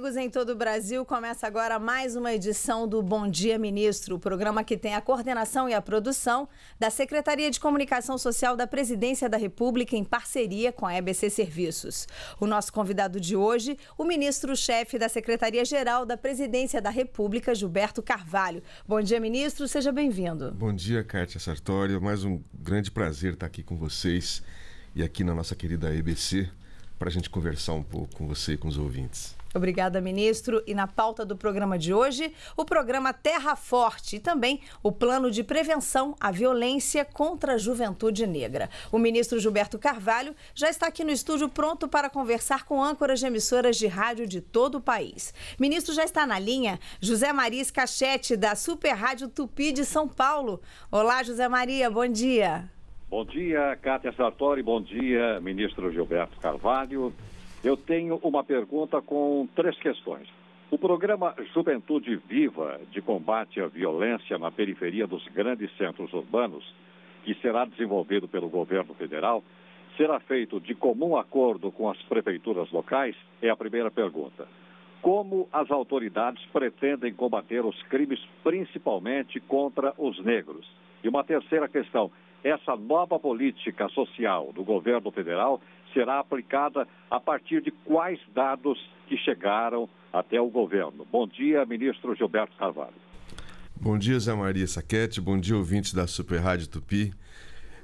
amigos em todo o Brasil, começa agora mais uma edição do Bom Dia Ministro, o programa que tem a coordenação e a produção da Secretaria de Comunicação Social da Presidência da República em parceria com a EBC Serviços. O nosso convidado de hoje, o ministro-chefe da Secretaria-Geral da Presidência da República, Gilberto Carvalho. Bom dia, ministro, seja bem-vindo. Bom dia, Kátia Sartori. Mais um grande prazer estar aqui com vocês e aqui na nossa querida EBC para a gente conversar um pouco com você e com os ouvintes. Obrigada, ministro. E na pauta do programa de hoje, o programa Terra Forte e também o plano de prevenção à violência contra a juventude negra. O ministro Gilberto Carvalho já está aqui no estúdio pronto para conversar com âncoras de emissoras de rádio de todo o país. Ministro, já está na linha José Maria Cachete, da Super Rádio Tupi de São Paulo. Olá, José Maria, bom dia. Bom dia, Cátia Sartori. Bom dia, ministro Gilberto Carvalho. Eu tenho uma pergunta com três questões. O programa Juventude Viva de combate à violência na periferia dos grandes centros urbanos, que será desenvolvido pelo governo federal, será feito de comum acordo com as prefeituras locais? É a primeira pergunta. Como as autoridades pretendem combater os crimes, principalmente contra os negros? E uma terceira questão: essa nova política social do governo federal será aplicada a partir de quais dados que chegaram até o governo. Bom dia, ministro Gilberto Carvalho. Bom dia, Zé Maria Saquete. Bom dia, ouvintes da Super Rádio Tupi.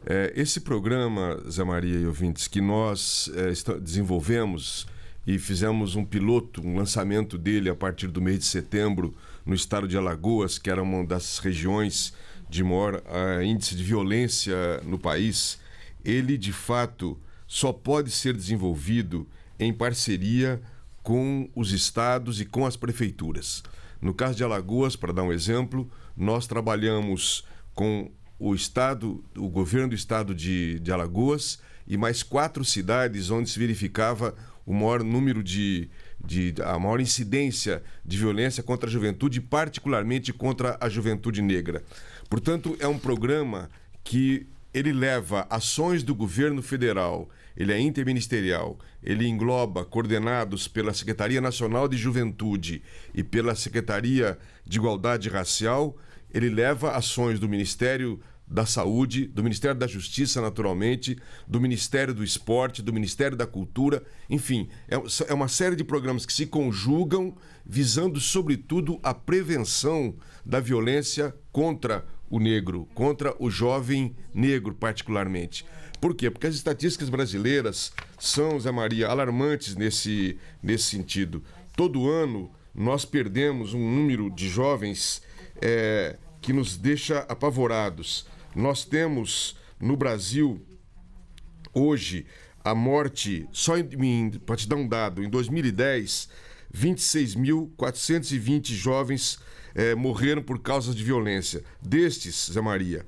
É, esse programa, Zé Maria e ouvintes, que nós é, desenvolvemos e fizemos um piloto, um lançamento dele a partir do mês de setembro no estado de Alagoas, que era uma das regiões de maior uh, índice de violência no país, ele de fato só pode ser desenvolvido em parceria com os estados e com as prefeituras. No caso de Alagoas, para dar um exemplo, nós trabalhamos com o estado, o governo do estado de, de Alagoas e mais quatro cidades onde se verificava o maior número de, de, a maior incidência de violência contra a juventude, particularmente contra a juventude negra. Portanto, é um programa que ele leva ações do governo federal, ele é interministerial, ele engloba, coordenados pela Secretaria Nacional de Juventude e pela Secretaria de Igualdade Racial, ele leva ações do Ministério da Saúde, do Ministério da Justiça, naturalmente, do Ministério do Esporte, do Ministério da Cultura, enfim, é, é uma série de programas que se conjugam visando, sobretudo, a prevenção da violência contra o negro, contra o jovem negro, particularmente. Por quê? Porque as estatísticas brasileiras são, Zé Maria, alarmantes nesse, nesse sentido. Todo ano nós perdemos um número de jovens é, que nos deixa apavorados. Nós temos no Brasil, hoje, a morte, só para te dar um dado, em 2010, 26.420 jovens é, morreram por causas de violência. Destes, Zé Maria,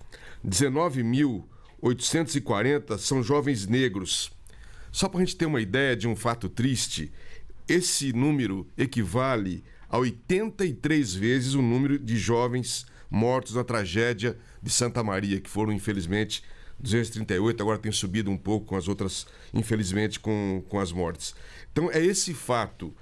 19.840 são jovens negros. Só para a gente ter uma ideia de um fato triste, esse número equivale a 83 vezes o número de jovens mortos na tragédia de Santa Maria, que foram, infelizmente, 238, agora tem subido um pouco com as outras, infelizmente, com, com as mortes. Então, é esse fato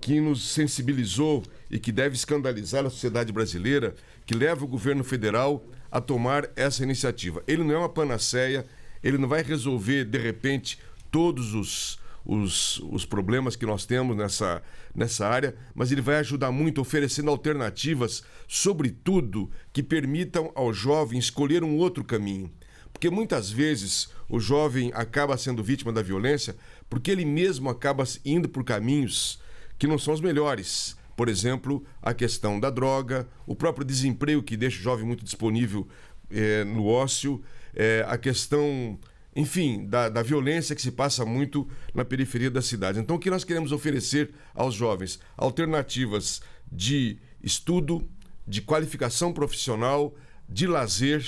que nos sensibilizou e que deve escandalizar a sociedade brasileira, que leva o governo federal a tomar essa iniciativa. Ele não é uma panaceia, ele não vai resolver, de repente, todos os, os, os problemas que nós temos nessa, nessa área, mas ele vai ajudar muito oferecendo alternativas, sobretudo, que permitam ao jovem escolher um outro caminho. Porque muitas vezes o jovem acaba sendo vítima da violência porque ele mesmo acaba indo por caminhos que não são os melhores. Por exemplo, a questão da droga, o próprio desemprego que deixa o jovem muito disponível é, no ócio, é, a questão, enfim, da, da violência que se passa muito na periferia da cidade. Então, o que nós queremos oferecer aos jovens? Alternativas de estudo, de qualificação profissional, de lazer,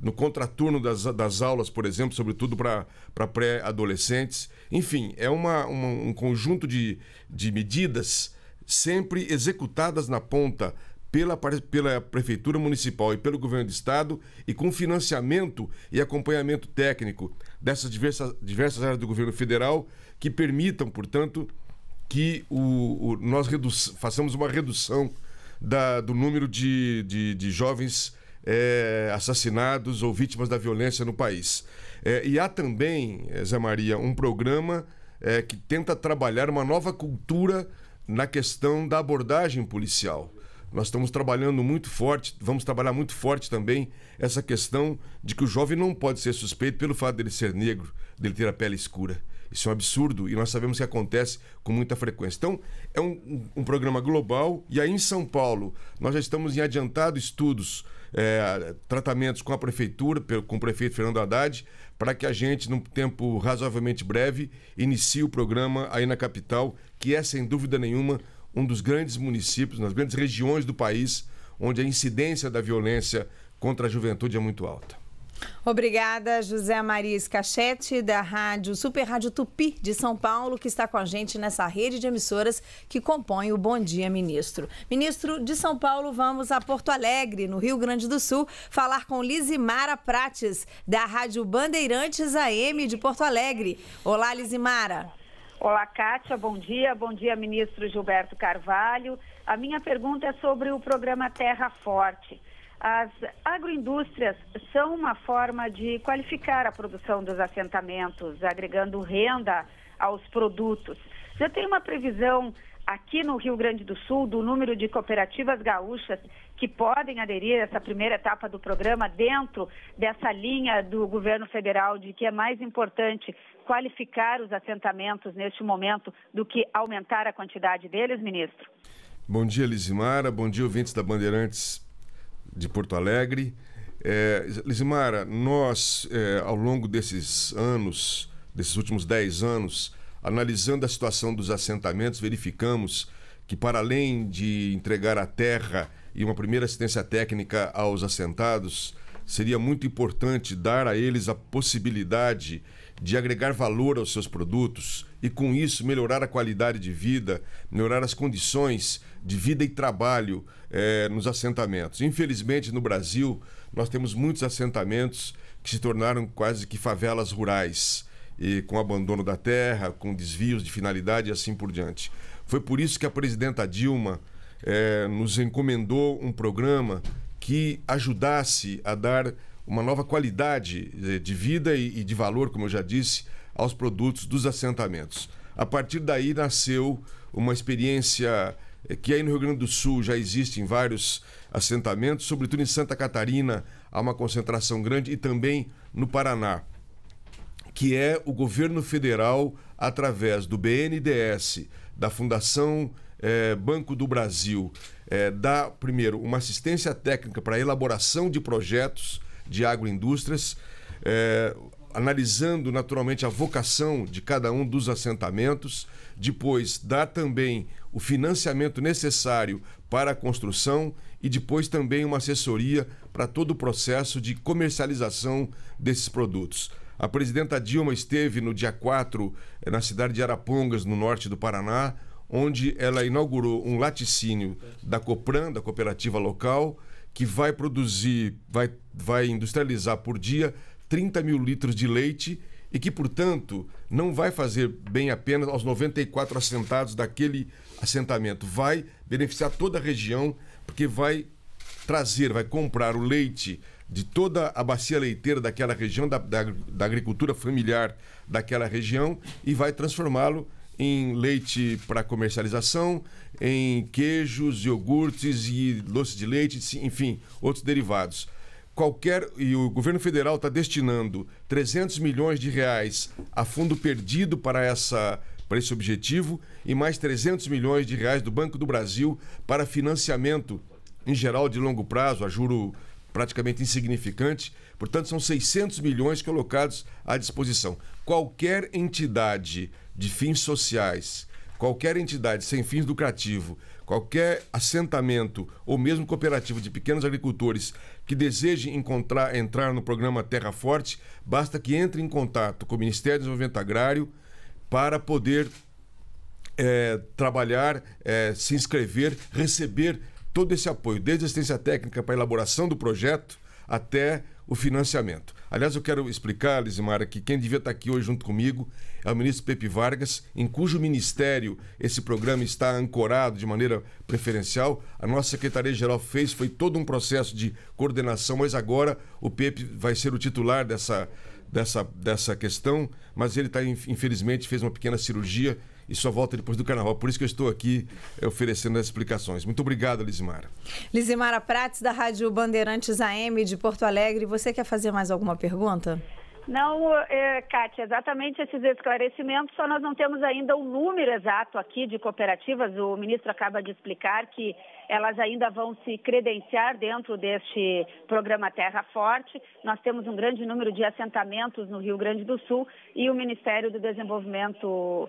no contraturno das, das aulas, por exemplo, sobretudo para pré-adolescentes. Enfim, é uma, uma, um conjunto de, de medidas sempre executadas na ponta pela, pela Prefeitura Municipal e pelo Governo do Estado e com financiamento e acompanhamento técnico dessas diversas, diversas áreas do governo federal que permitam, portanto, que o, o nós façamos uma redução da, do número de, de, de jovens é, assassinados ou vítimas da violência no país. É, e há também, é, Zé Maria, um programa é, que tenta trabalhar uma nova cultura na questão da abordagem policial. Nós estamos trabalhando muito forte, vamos trabalhar muito forte também essa questão de que o jovem não pode ser suspeito pelo fato dele ser negro, dele ter a pele escura. Isso é um absurdo e nós sabemos que acontece com muita frequência. Então, é um, um programa global e aí em São Paulo nós já estamos em adiantado estudos é, tratamentos com a prefeitura, com o prefeito Fernando Haddad, para que a gente, num tempo razoavelmente breve, inicie o programa aí na capital, que é, sem dúvida nenhuma, um dos grandes municípios, nas grandes regiões do país, onde a incidência da violência contra a juventude é muito alta. Obrigada, José Maria Escachete, da Rádio Super Rádio Tupi de São Paulo, que está com a gente nessa rede de emissoras que compõe o Bom Dia Ministro. Ministro de São Paulo, vamos a Porto Alegre, no Rio Grande do Sul, falar com Lizimara Prates, da Rádio Bandeirantes AM de Porto Alegre. Olá, Lizimara. Olá, Kátia, bom dia. Bom dia, ministro Gilberto Carvalho. A minha pergunta é sobre o programa Terra Forte. As agroindústrias são uma forma de qualificar a produção dos assentamentos, agregando renda aos produtos. Já tem uma previsão aqui no Rio Grande do Sul do número de cooperativas gaúchas que podem aderir a essa primeira etapa do programa dentro dessa linha do governo federal de que é mais importante qualificar os assentamentos neste momento do que aumentar a quantidade deles, ministro? Bom dia, Lizimara. Bom dia, ouvintes da Bandeirantes de Porto Alegre. É, nós, é, ao longo desses anos, desses últimos 10 anos, analisando a situação dos assentamentos, verificamos que, para além de entregar a terra e uma primeira assistência técnica aos assentados, seria muito importante dar a eles a possibilidade de agregar valor aos seus produtos e, com isso, melhorar a qualidade de vida, melhorar as condições de vida e trabalho é, nos assentamentos. Infelizmente, no Brasil, nós temos muitos assentamentos que se tornaram quase que favelas rurais, e com abandono da terra, com desvios de finalidade e assim por diante. Foi por isso que a presidenta Dilma é, nos encomendou um programa que ajudasse a dar uma nova qualidade é, de vida e de valor, como eu já disse, aos produtos dos assentamentos. A partir daí nasceu uma experiência é que aí no Rio Grande do Sul já existem vários assentamentos, sobretudo em Santa Catarina há uma concentração grande e também no Paraná, que é o governo federal, através do BNDES, da Fundação eh, Banco do Brasil, eh, dá, primeiro, uma assistência técnica para a elaboração de projetos de agroindústrias. Eh, analisando naturalmente a vocação de cada um dos assentamentos, depois dar também o financiamento necessário para a construção e depois também uma assessoria para todo o processo de comercialização desses produtos. A presidenta Dilma esteve no dia 4 eh, na cidade de Arapongas, no norte do Paraná, onde ela inaugurou um laticínio da Copran, da cooperativa local, que vai produzir, vai, vai industrializar por dia 30 mil litros de leite e que, portanto, não vai fazer bem apenas aos 94 assentados daquele assentamento. Vai beneficiar toda a região, porque vai trazer, vai comprar o leite de toda a bacia leiteira daquela região, da, da, da agricultura familiar daquela região, e vai transformá-lo em leite para comercialização, em queijos, iogurtes e doce de leite, enfim, outros derivados qualquer e o governo federal está destinando 300 milhões de reais a fundo perdido para essa para esse objetivo e mais 300 milhões de reais do Banco do Brasil para financiamento em geral de longo prazo a juro praticamente insignificante. Portanto, são 600 milhões colocados à disposição. Qualquer entidade de fins sociais, qualquer entidade sem fins lucrativos, qualquer assentamento ou mesmo cooperativa de pequenos agricultores que deseje encontrar, entrar no programa Terra Forte, basta que entre em contato com o Ministério do Desenvolvimento Agrário para poder é, trabalhar, é, se inscrever, receber todo esse apoio, desde assistência técnica para elaboração do projeto até o financiamento. Aliás, eu quero explicar, Lizimara, que quem devia estar aqui hoje junto comigo é o ministro Pepe Vargas, em cujo ministério esse programa está ancorado de maneira preferencial. A nossa Secretaria-Geral fez, foi todo um processo de coordenação, mas agora o Pepe vai ser o titular dessa, dessa, dessa questão, mas ele tá, infelizmente fez uma pequena cirurgia e só volta depois do carnaval. Por isso que eu estou aqui eh, oferecendo as explicações. Muito obrigado, Lizimara. Lizimara Prates, da Rádio Bandeirantes AM de Porto Alegre. Você quer fazer mais alguma pergunta? Não, é, Kátia, exatamente esses esclarecimentos, só nós não temos ainda o número exato aqui de cooperativas. O ministro acaba de explicar que elas ainda vão se credenciar dentro deste programa Terra Forte. Nós temos um grande número de assentamentos no Rio Grande do Sul e o Ministério do Desenvolvimento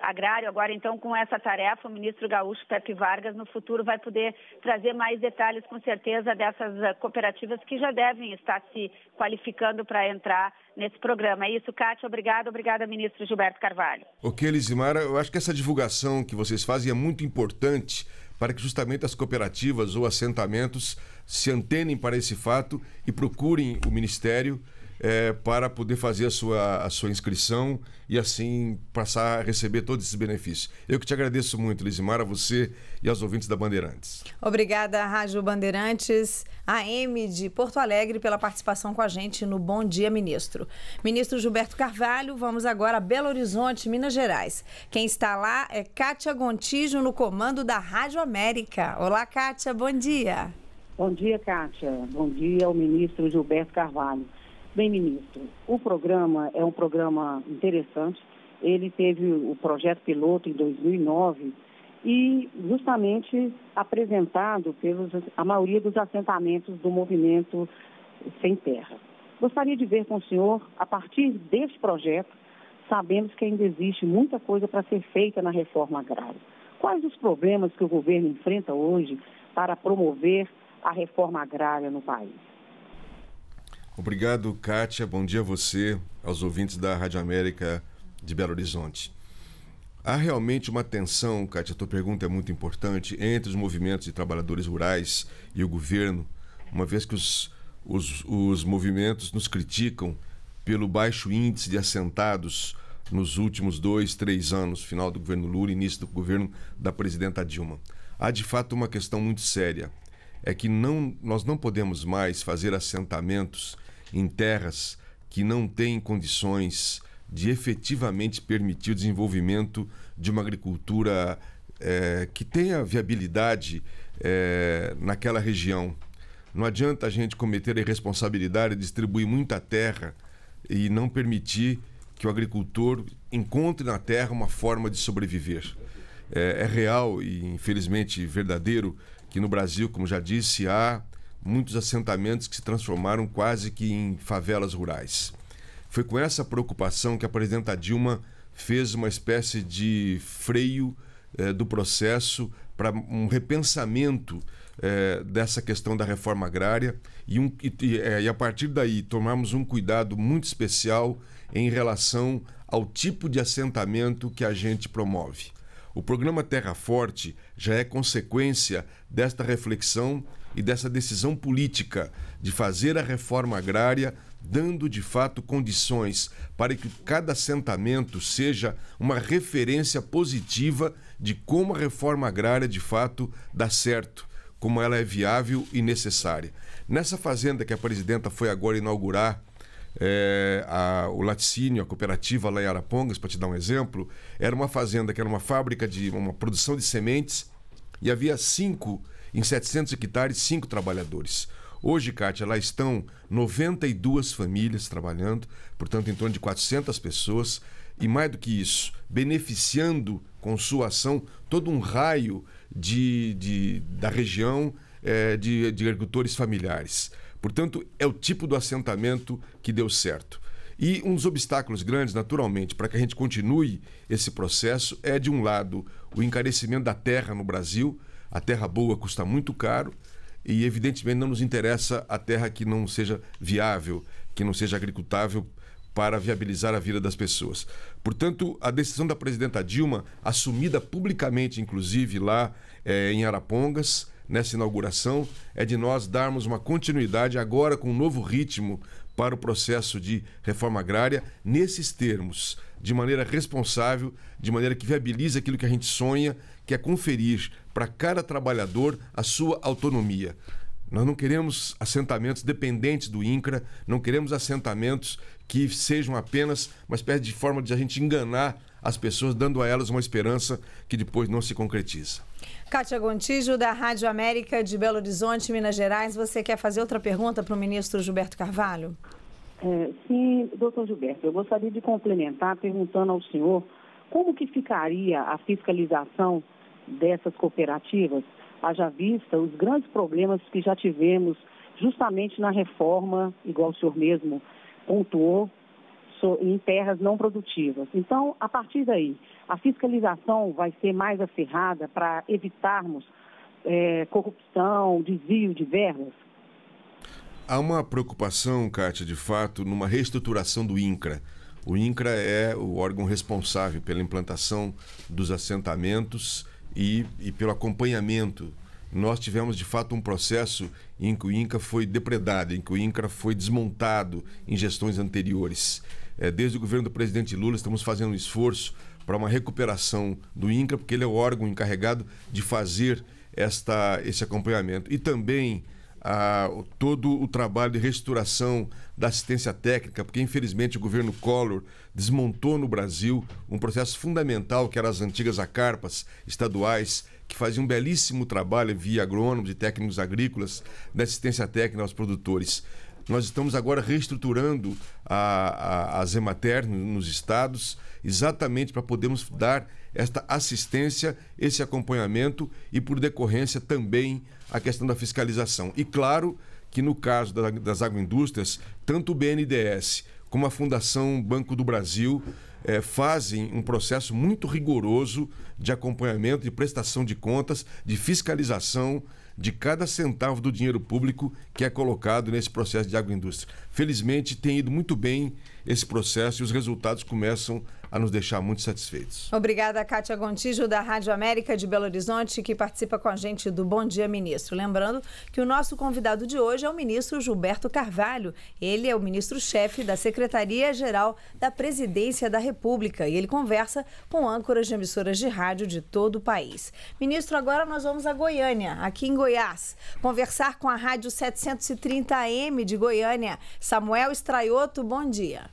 Agrário, agora então com essa tarefa, o ministro gaúcho Pepe Vargas no futuro vai poder trazer mais detalhes com certeza dessas eh, cooperativas que já devem estar se qualificando para entrar nesse programa. É isso, Cátia, obrigado, obrigada ministro Gilberto Carvalho. Ok, Elisimara, eu acho que essa divulgação que vocês fazem é muito importante para que justamente as cooperativas ou assentamentos se antenem para esse fato e procurem o Ministério é, para poder fazer a sua, a sua inscrição e assim passar a receber todos esses benefícios. Eu que te agradeço muito, Lizimar a você e aos ouvintes da Bandeirantes. Obrigada, Rádio Bandeirantes, AM de Porto Alegre, pela participação com a gente no Bom Dia Ministro. Ministro Gilberto Carvalho, vamos agora a Belo Horizonte, Minas Gerais. Quem está lá é Kátia Gontijo, no comando da Rádio América. Olá, Kátia, bom dia. Bom dia, Kátia. Bom dia ao ministro Gilberto Carvalho. Bem, ministro, o programa é um programa interessante. Ele teve o projeto piloto em 2009 e justamente apresentado pelos a maioria dos assentamentos do movimento sem terra. Gostaria de ver com o senhor, a partir deste projeto, sabemos que ainda existe muita coisa para ser feita na reforma agrária. Quais os problemas que o governo enfrenta hoje para promover a reforma agrária no país? Obrigado, Kátia. Bom dia a você, aos ouvintes da Rádio América de Belo Horizonte. Há realmente uma tensão, Kátia, a tua pergunta é muito importante, entre os movimentos de trabalhadores rurais e o governo, uma vez que os, os, os movimentos nos criticam pelo baixo índice de assentados nos últimos dois, três anos, final do governo Lula, e início do governo da presidenta Dilma. Há de fato uma questão muito séria. É que não, nós não podemos mais fazer assentamentos em terras que não têm condições de efetivamente permitir o desenvolvimento de uma agricultura é, que tenha viabilidade é, naquela região. Não adianta a gente cometer a irresponsabilidade de distribuir muita terra e não permitir que o agricultor encontre na terra uma forma de sobreviver. É, é real e, infelizmente, verdadeiro que no Brasil, como já disse, há muitos assentamentos que se transformaram quase que em favelas rurais. Foi com essa preocupação que a presidenta Dilma fez uma espécie de freio eh, do processo para um repensamento eh, dessa questão da reforma agrária e, um, e, eh, e a partir daí tomarmos um cuidado muito especial em relação ao tipo de assentamento que a gente promove. O programa Terra Forte já é consequência desta reflexão e dessa decisão política de fazer a reforma agrária, dando de fato condições para que cada assentamento seja uma referência positiva de como a reforma agrária de fato dá certo, como ela é viável e necessária. Nessa fazenda que a presidenta foi agora inaugurar, é, a, o laticínio, a cooperativa lá em Arapongas, para te dar um exemplo, era uma fazenda que era uma fábrica de uma produção de sementes e havia cinco em 700 hectares, cinco trabalhadores. Hoje, Kátia, lá estão 92 famílias trabalhando, portanto, em torno de 400 pessoas, e mais do que isso, beneficiando com sua ação todo um raio de, de da região é, de, de agricultores familiares. Portanto, é o tipo do assentamento que deu certo. E um dos obstáculos grandes, naturalmente, para que a gente continue esse processo é, de um lado, o encarecimento da terra no Brasil, a terra boa custa muito caro e, evidentemente, não nos interessa a terra que não seja viável, que não seja agricultável para viabilizar a vida das pessoas. Portanto, a decisão da presidenta Dilma, assumida publicamente, inclusive lá é, em Arapongas, nessa inauguração, é de nós darmos uma continuidade agora com um novo ritmo para o processo de reforma agrária, nesses termos, de maneira responsável, de maneira que viabilize aquilo que a gente sonha, que é conferir para cada trabalhador a sua autonomia. Nós não queremos assentamentos dependentes do INCRA, não queremos assentamentos que sejam apenas uma espécie de forma de a gente enganar as pessoas, dando a elas uma esperança que depois não se concretiza. Kátia Gontijo, da Rádio América de Belo Horizonte, Minas Gerais. Você quer fazer outra pergunta para o ministro Gilberto Carvalho? É, sim, doutor Gilberto, eu gostaria de complementar perguntando ao senhor como que ficaria a fiscalização dessas cooperativas, haja vista os grandes problemas que já tivemos justamente na reforma, igual o senhor mesmo pontuou, em terras não produtivas. Então, a partir daí, a fiscalização vai ser mais acerrada para evitarmos é, corrupção, desvio de verbas? Há uma preocupação, Kátia, de fato, numa reestruturação do INCRA. O INCRA é o órgão responsável pela implantação dos assentamentos e, e pelo acompanhamento. Nós tivemos de fato um processo em que o INCA foi depredado, em que o INCA foi desmontado em gestões anteriores. É, desde o governo do presidente Lula, estamos fazendo um esforço para uma recuperação do INCA, porque ele é o órgão encarregado de fazer esta, esse acompanhamento. E também a, todo o trabalho de restauração da assistência técnica, porque infelizmente o governo Collor desmontou no Brasil um processo fundamental que eram as antigas acarpas estaduais, que faziam um belíssimo trabalho via agrônomos e técnicos agrícolas da assistência técnica aos produtores. Nós estamos agora reestruturando a, a, a Zemater nos estados, exatamente para podermos dar esta assistência, esse acompanhamento e, por decorrência, também a questão da fiscalização. E, claro, que no caso da, das agroindústrias, tanto o BNDES como a Fundação Banco do Brasil eh, fazem um processo muito rigoroso de acompanhamento, de prestação de contas, de fiscalização de cada centavo do dinheiro público que é colocado nesse processo de agroindústria. Felizmente, tem ido muito bem esse processo e os resultados começam a nos deixar muito satisfeitos. Obrigada, Cátia Gontijo, da Rádio América de Belo Horizonte, que participa com a gente do Bom Dia Ministro. Lembrando que o nosso convidado de hoje é o ministro Gilberto Carvalho. Ele é o ministro-chefe da Secretaria-Geral da Presidência da República e ele conversa com âncoras de emissoras de rádio de todo o país. Ministro, agora nós vamos a Goiânia, aqui em Goiás, conversar com a Rádio 730 AM de Goiânia. Samuel Estraioto bom dia.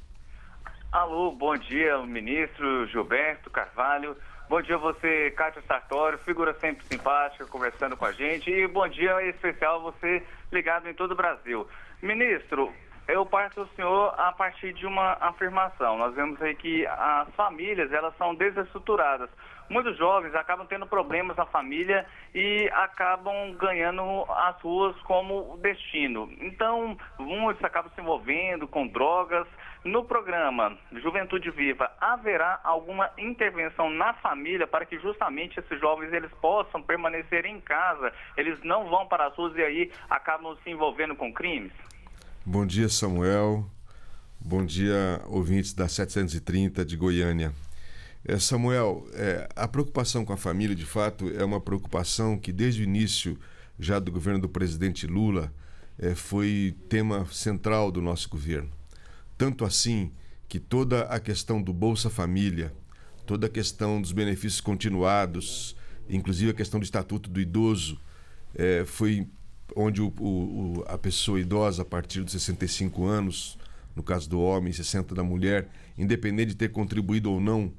Alô, bom dia, ministro Gilberto Carvalho. Bom dia a você, Cátia Sartório, figura sempre simpática, conversando com a gente. E bom dia especial a você, ligado em todo o Brasil. Ministro, eu parto do senhor a partir de uma afirmação. Nós vemos aí que as famílias, elas são desestruturadas. Muitos jovens acabam tendo problemas na família e acabam ganhando as ruas como destino. Então, muitos acabam se envolvendo com drogas, no programa Juventude Viva, haverá alguma intervenção na família para que justamente esses jovens eles possam permanecer em casa, eles não vão para as ruas e aí acabam se envolvendo com crimes? Bom dia, Samuel. Bom dia, ouvintes da 730 de Goiânia. É, Samuel, é, a preocupação com a família, de fato, é uma preocupação que desde o início já do governo do presidente Lula é, foi tema central do nosso governo. Tanto assim que toda a questão do Bolsa Família, toda a questão dos benefícios continuados, inclusive a questão do Estatuto do Idoso, é, foi onde o, o, a pessoa idosa, a partir dos 65 anos, no caso do homem, 60 da mulher, independente de ter contribuído ou não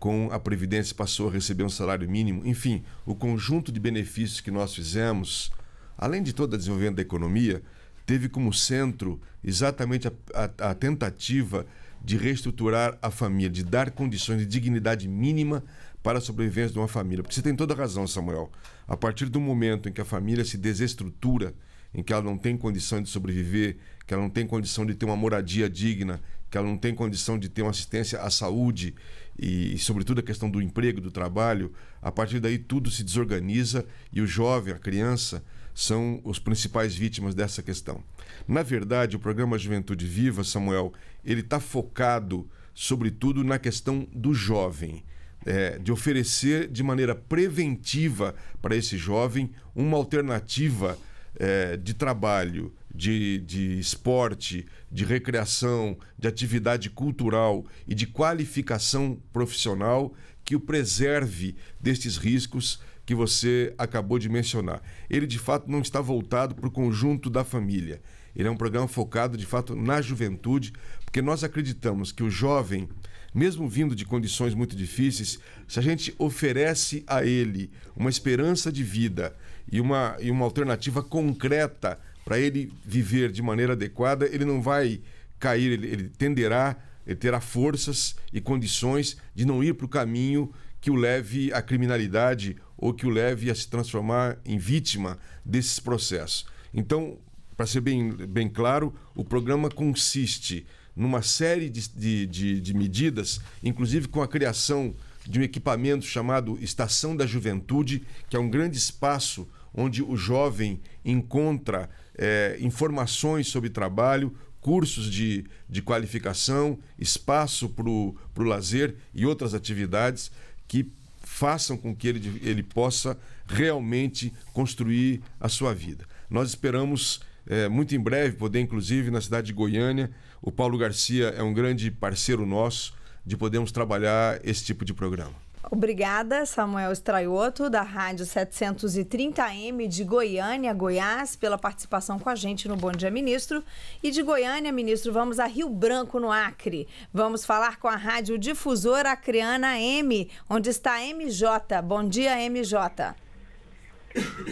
com a Previdência, passou a receber um salário mínimo. Enfim, o conjunto de benefícios que nós fizemos, além de todo o desenvolvimento da economia, teve como centro exatamente a, a, a tentativa de reestruturar a família, de dar condições de dignidade mínima para a sobrevivência de uma família. Porque você tem toda a razão, Samuel. A partir do momento em que a família se desestrutura, em que ela não tem condição de sobreviver, que ela não tem condição de ter uma moradia digna, que ela não tem condição de ter uma assistência à saúde e, e, sobretudo, a questão do emprego, do trabalho, a partir daí tudo se desorganiza e o jovem, a criança, são os principais vítimas dessa questão. Na verdade, o programa Juventude Viva, Samuel, ele está focado sobretudo na questão do jovem. É, de oferecer de maneira preventiva para esse jovem uma alternativa é, de trabalho, de, de esporte, de recreação, de atividade cultural e de qualificação profissional que o preserve destes riscos que você acabou de mencionar. Ele, de fato, não está voltado para o conjunto da família. Ele é um programa focado, de fato, na juventude, porque nós acreditamos que o jovem, mesmo vindo de condições muito difíceis, se a gente oferece a ele uma esperança de vida e uma, e uma alternativa concreta para ele viver de maneira adequada, ele não vai cair, ele, ele tenderá, ele terá forças e condições de não ir para o caminho que o leve à criminalidade ou que o leve a se transformar em vítima desses processos. Então, para ser bem, bem claro, o programa consiste numa série de, de, de, de medidas, inclusive com a criação de um equipamento chamado Estação da Juventude, que é um grande espaço onde o jovem encontra é, informações sobre trabalho, cursos de, de qualificação, espaço para o lazer e outras atividades que façam com que ele, ele possa realmente construir a sua vida. Nós esperamos é, muito em breve poder, inclusive, na cidade de Goiânia, o Paulo Garcia é um grande parceiro nosso de podermos trabalhar esse tipo de programa. Obrigada, Samuel Estraioto, da Rádio 730M de Goiânia, Goiás, pela participação com a gente no Bom Dia Ministro. E de Goiânia, ministro, vamos a Rio Branco, no Acre. Vamos falar com a Rádio Difusora Acreana M, onde está MJ. Bom dia, MJ.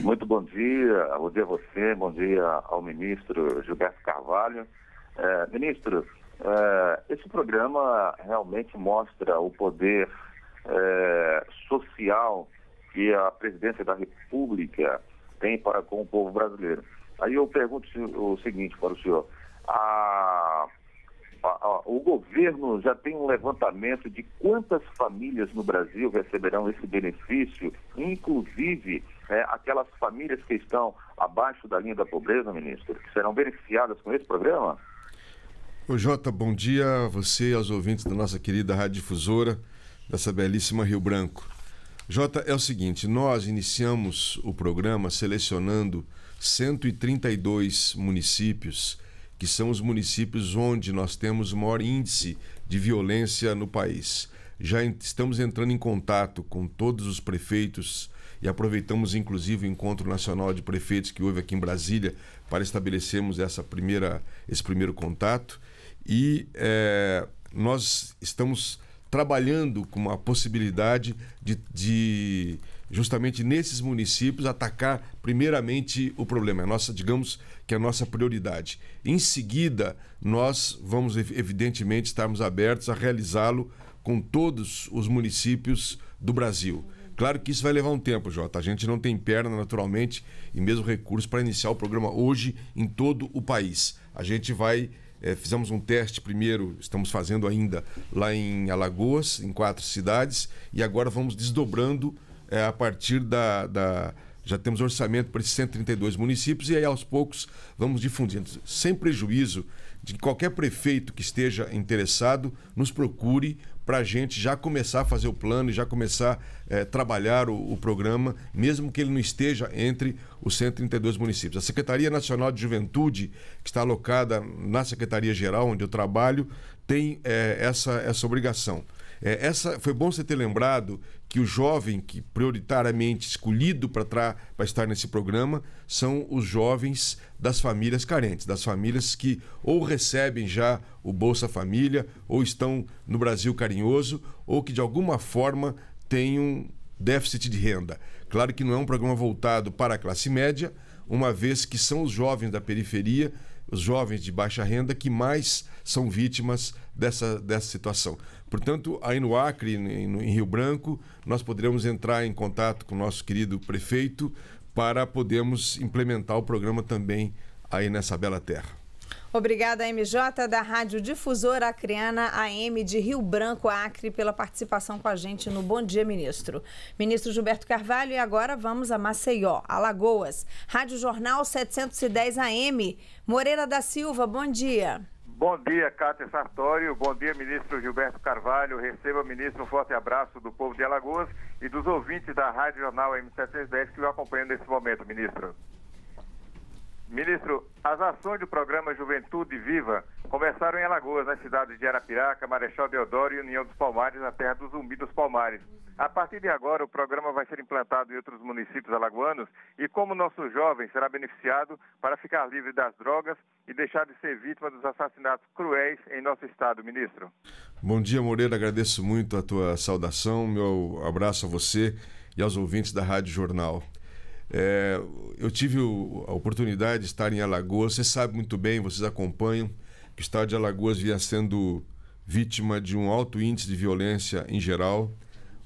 Muito bom dia, bom dia a você, bom dia ao ministro Gilberto Carvalho. É, ministro, é, esse programa realmente mostra o poder é, social que a presidência da República tem para com o povo brasileiro. Aí eu pergunto o seguinte para o senhor: a, a, a, o governo já tem um levantamento de quantas famílias no Brasil receberão esse benefício, inclusive é, aquelas famílias que estão abaixo da linha da pobreza, ministro, que serão beneficiadas com esse programa? O Jota, bom dia a você e aos ouvintes da nossa querida Rádio Difusora dessa belíssima Rio Branco. Jota, é o seguinte: nós iniciamos o programa selecionando 132 municípios, que são os municípios onde nós temos o maior índice de violência no país. Já estamos entrando em contato com todos os prefeitos e aproveitamos inclusive o encontro nacional de prefeitos que houve aqui em Brasília para estabelecermos essa primeira, esse primeiro contato. E é, nós estamos trabalhando com a possibilidade de, de, justamente nesses municípios atacar primeiramente o problema, é nossa, digamos que é a nossa prioridade. Em seguida, nós vamos evidentemente estarmos abertos a realizá-lo com todos os municípios do Brasil. Claro que isso vai levar um tempo, Jota. A gente não tem perna, naturalmente, e mesmo recursos para iniciar o programa hoje em todo o país. A gente vai é, fizemos um teste primeiro, estamos fazendo ainda lá em Alagoas, em quatro cidades, e agora vamos desdobrando é, a partir da, da já temos orçamento para esses 132 municípios e aí aos poucos vamos difundindo, sem prejuízo de que qualquer prefeito que esteja interessado nos procure para a gente já começar a fazer o plano e já começar a eh, é, trabalhar o, o, programa, mesmo que ele não esteja entre os 132 municípios. A Secretaria Nacional de Juventude, que está alocada na Secretaria Geral, onde eu trabalho, tem é, essa, essa obrigação é, essa, foi bom você ter lembrado que o jovem que prioritariamente escolhido para estar nesse programa são os jovens das famílias carentes, das famílias que ou recebem já o Bolsa Família, ou estão no Brasil carinhoso, ou que de alguma forma têm um déficit de renda. Claro que não é um programa voltado para a classe média, uma vez que são os jovens da periferia, os jovens de baixa renda, que mais são vítimas dessa, dessa situação. Portanto, aí no Acre, em Rio Branco, nós poderemos entrar em contato com o nosso querido prefeito para podermos implementar o programa também aí nessa bela terra. Obrigada, MJ, da Rádio Difusora Acreana AM de Rio Branco, Acre, pela participação com a gente no Bom Dia, ministro. Ministro Gilberto Carvalho, e agora vamos a Maceió, Alagoas. Rádio Jornal 710 AM. Moreira da Silva, bom dia. Bom dia, Cátia Sartório. Bom dia, ministro Gilberto Carvalho. Receba, ministro, um forte abraço do povo de Alagoas e dos ouvintes da Rádio Jornal M710 que o acompanham nesse momento, ministro. Ministro, as ações do programa Juventude Viva começaram em Alagoas, nas cidades de Arapiraca, Marechal Deodoro e União dos Palmares, na terra dos Zumbi dos Palmares. A partir de agora, o programa vai ser implantado em outros municípios alagoanos e, como nosso jovem será beneficiado para ficar livre das drogas e deixar de ser vítima dos assassinatos cruéis em nosso estado, ministro. Bom dia, Moreira. Agradeço muito a tua saudação, meu abraço a você e aos ouvintes da Rádio Jornal. É, eu tive o, a oportunidade de estar em Alagoas, você sabe muito bem, vocês acompanham, que o estado de Alagoas vinha sendo vítima de um alto índice de violência em geral.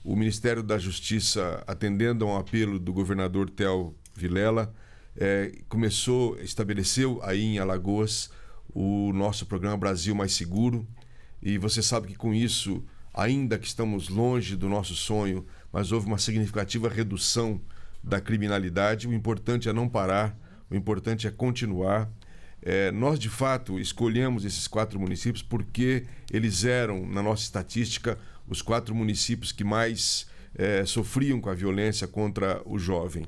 O Ministério da Justiça, atendendo a um apelo do governador Tel Vilela, é, começou, estabeleceu aí em Alagoas o nosso programa Brasil Mais Seguro. E você sabe que com isso, ainda que estamos longe do nosso sonho, mas houve uma significativa redução da criminalidade. O importante é não parar, o importante é continuar. É, nós, de fato, escolhemos esses quatro municípios porque eles eram, na nossa estatística, os quatro municípios que mais é, sofriam com a violência contra o jovem.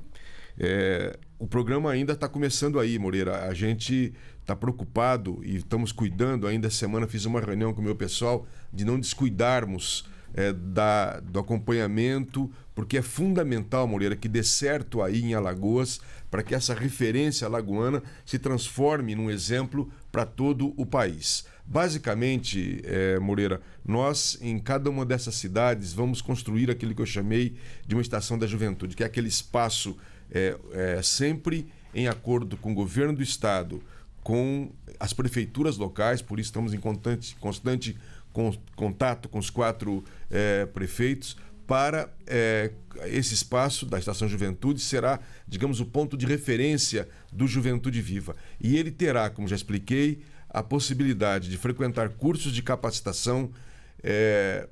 É, o programa ainda está começando aí, Moreira. A gente está preocupado e estamos cuidando. Ainda semana fiz uma reunião com o meu pessoal de não descuidarmos é, da, do acompanhamento, porque é fundamental, Moreira, que dê certo aí em Alagoas, para que essa referência alagoana se transforme num exemplo para todo o país. Basicamente, é, Moreira, nós em cada uma dessas cidades vamos construir aquilo que eu chamei de uma estação da juventude, que é aquele espaço é, é, sempre em acordo com o governo do estado, com as prefeituras locais, por isso estamos em constante, constante com, contato com os quatro é, prefeitos para é, esse espaço da Estação Juventude será, digamos, o ponto de referência do Juventude Viva. E ele terá, como já expliquei, a possibilidade de frequentar cursos de capacitação, é,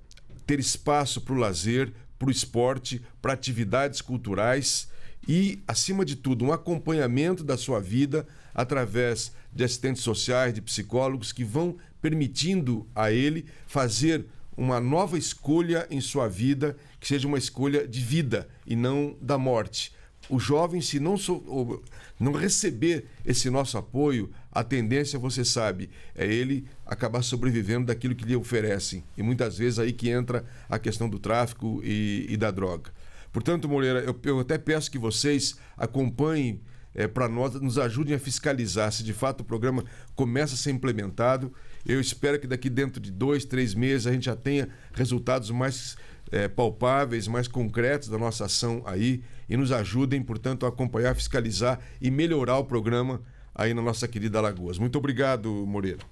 ter espaço para o lazer, para o esporte, para atividades culturais e, acima de tudo, um acompanhamento da sua vida através de assistentes sociais, de psicólogos que vão permitindo a ele fazer uma nova escolha em sua vida, que seja uma escolha de vida e não da morte. O jovem, se não, so, não receber esse nosso apoio, a tendência, você sabe, é ele acabar sobrevivendo daquilo que lhe oferecem. E muitas vezes aí que entra a questão do tráfico e, e da droga. Portanto, Moreira, eu, eu até peço que vocês acompanhem é, para nós, nos ajudem a fiscalizar se de fato o programa começa a ser implementado. Eu espero que daqui dentro de dois, três meses a gente já tenha resultados mais é, palpáveis, mais concretos da nossa ação aí e nos ajudem, portanto, a acompanhar, fiscalizar e melhorar o programa aí na nossa querida Alagoas. Muito obrigado, Moreira.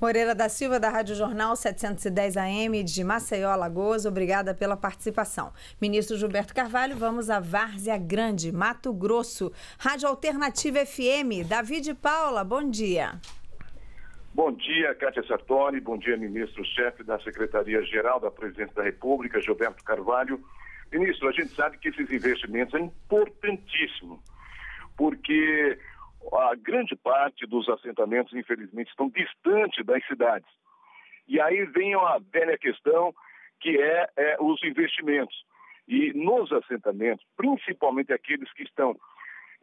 Moreira da Silva, da Rádio Jornal 710 AM de Maceió, Alagoas, obrigada pela participação. Ministro Gilberto Carvalho, vamos a Várzea Grande, Mato Grosso. Rádio Alternativa FM, David Paula, bom dia. Bom dia, Cátia Sartori, bom dia, ministro-chefe da Secretaria-Geral da Presidência da República, Gilberto Carvalho. Ministro, a gente sabe que esses investimentos são é importantíssimos, porque a grande parte dos assentamentos, infelizmente, estão distante das cidades. E aí vem uma velha questão que é, é os investimentos. E nos assentamentos, principalmente aqueles que estão